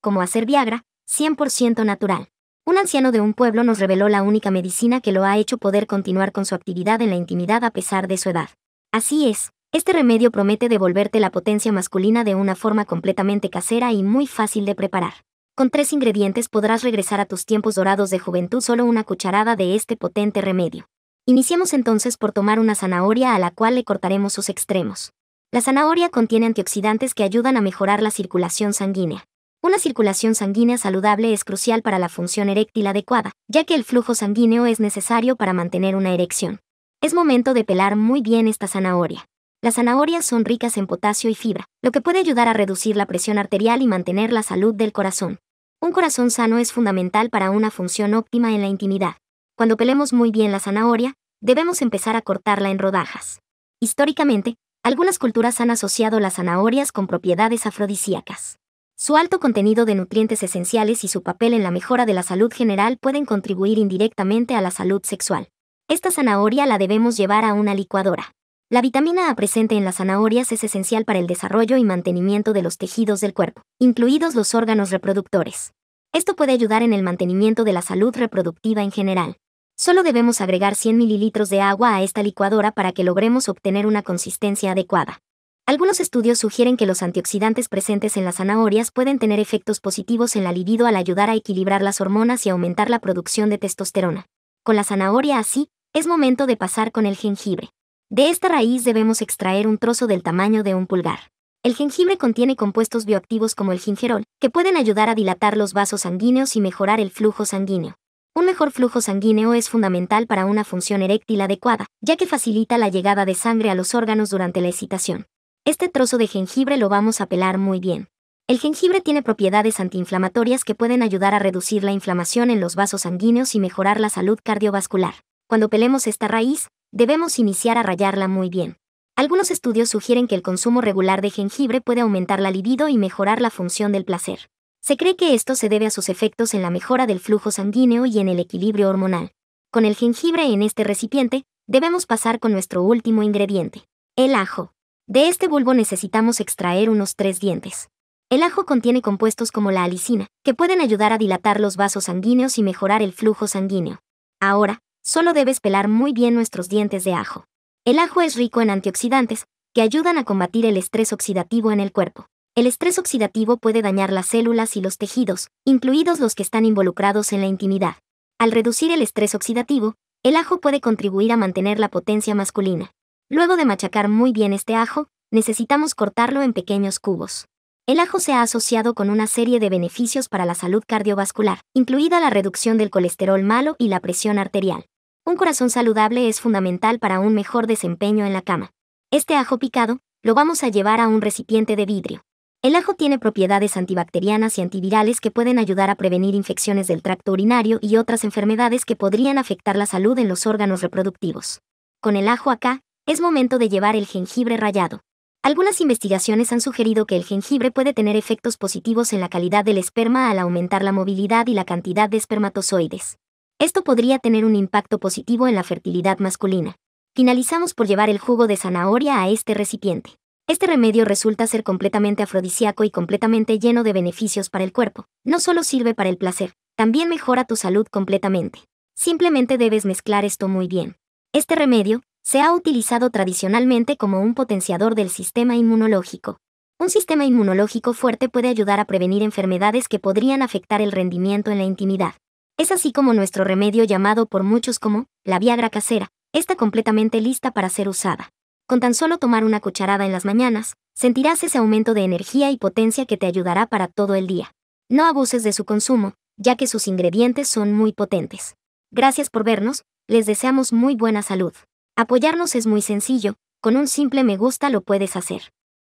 como hacer Viagra, 100% natural. Un anciano de un pueblo nos reveló la única medicina que lo ha hecho poder continuar con su actividad en la intimidad a pesar de su edad. Así es, este remedio promete devolverte la potencia masculina de una forma completamente casera y muy fácil de preparar. Con tres ingredientes podrás regresar a tus tiempos dorados de juventud solo una cucharada de este potente remedio. Iniciemos entonces por tomar una zanahoria a la cual le cortaremos sus extremos. La zanahoria contiene antioxidantes que ayudan a mejorar la circulación sanguínea. Una circulación sanguínea saludable es crucial para la función eréctil adecuada, ya que el flujo sanguíneo es necesario para mantener una erección. Es momento de pelar muy bien esta zanahoria. Las zanahorias son ricas en potasio y fibra, lo que puede ayudar a reducir la presión arterial y mantener la salud del corazón. Un corazón sano es fundamental para una función óptima en la intimidad. Cuando pelemos muy bien la zanahoria, debemos empezar a cortarla en rodajas. Históricamente, algunas culturas han asociado las zanahorias con propiedades afrodisíacas. Su alto contenido de nutrientes esenciales y su papel en la mejora de la salud general pueden contribuir indirectamente a la salud sexual. Esta zanahoria la debemos llevar a una licuadora. La vitamina A presente en las zanahorias es esencial para el desarrollo y mantenimiento de los tejidos del cuerpo, incluidos los órganos reproductores. Esto puede ayudar en el mantenimiento de la salud reproductiva en general. Solo debemos agregar 100 ml de agua a esta licuadora para que logremos obtener una consistencia adecuada. Algunos estudios sugieren que los antioxidantes presentes en las zanahorias pueden tener efectos positivos en la libido al ayudar a equilibrar las hormonas y aumentar la producción de testosterona. Con la zanahoria así, es momento de pasar con el jengibre. De esta raíz debemos extraer un trozo del tamaño de un pulgar. El jengibre contiene compuestos bioactivos como el gingerol, que pueden ayudar a dilatar los vasos sanguíneos y mejorar el flujo sanguíneo. Un mejor flujo sanguíneo es fundamental para una función eréctil adecuada, ya que facilita la llegada de sangre a los órganos durante la excitación. Este trozo de jengibre lo vamos a pelar muy bien. El jengibre tiene propiedades antiinflamatorias que pueden ayudar a reducir la inflamación en los vasos sanguíneos y mejorar la salud cardiovascular. Cuando pelemos esta raíz, debemos iniciar a rayarla muy bien. Algunos estudios sugieren que el consumo regular de jengibre puede aumentar la libido y mejorar la función del placer. Se cree que esto se debe a sus efectos en la mejora del flujo sanguíneo y en el equilibrio hormonal. Con el jengibre en este recipiente, debemos pasar con nuestro último ingrediente, el ajo. De este bulbo necesitamos extraer unos tres dientes. El ajo contiene compuestos como la alicina, que pueden ayudar a dilatar los vasos sanguíneos y mejorar el flujo sanguíneo. Ahora, solo debes pelar muy bien nuestros dientes de ajo. El ajo es rico en antioxidantes, que ayudan a combatir el estrés oxidativo en el cuerpo. El estrés oxidativo puede dañar las células y los tejidos, incluidos los que están involucrados en la intimidad. Al reducir el estrés oxidativo, el ajo puede contribuir a mantener la potencia masculina. Luego de machacar muy bien este ajo, necesitamos cortarlo en pequeños cubos. El ajo se ha asociado con una serie de beneficios para la salud cardiovascular, incluida la reducción del colesterol malo y la presión arterial. Un corazón saludable es fundamental para un mejor desempeño en la cama. Este ajo picado lo vamos a llevar a un recipiente de vidrio. El ajo tiene propiedades antibacterianas y antivirales que pueden ayudar a prevenir infecciones del tracto urinario y otras enfermedades que podrían afectar la salud en los órganos reproductivos. Con el ajo acá, es momento de llevar el jengibre rallado. Algunas investigaciones han sugerido que el jengibre puede tener efectos positivos en la calidad del esperma al aumentar la movilidad y la cantidad de espermatozoides. Esto podría tener un impacto positivo en la fertilidad masculina. Finalizamos por llevar el jugo de zanahoria a este recipiente. Este remedio resulta ser completamente afrodisíaco y completamente lleno de beneficios para el cuerpo. No solo sirve para el placer, también mejora tu salud completamente. Simplemente debes mezclar esto muy bien. Este remedio, se ha utilizado tradicionalmente como un potenciador del sistema inmunológico. Un sistema inmunológico fuerte puede ayudar a prevenir enfermedades que podrían afectar el rendimiento en la intimidad. Es así como nuestro remedio llamado por muchos como la Viagra casera, está completamente lista para ser usada. Con tan solo tomar una cucharada en las mañanas, sentirás ese aumento de energía y potencia que te ayudará para todo el día. No abuses de su consumo, ya que sus ingredientes son muy potentes. Gracias por vernos, les deseamos muy buena salud. Apoyarnos es muy sencillo, con un simple me gusta lo puedes hacer.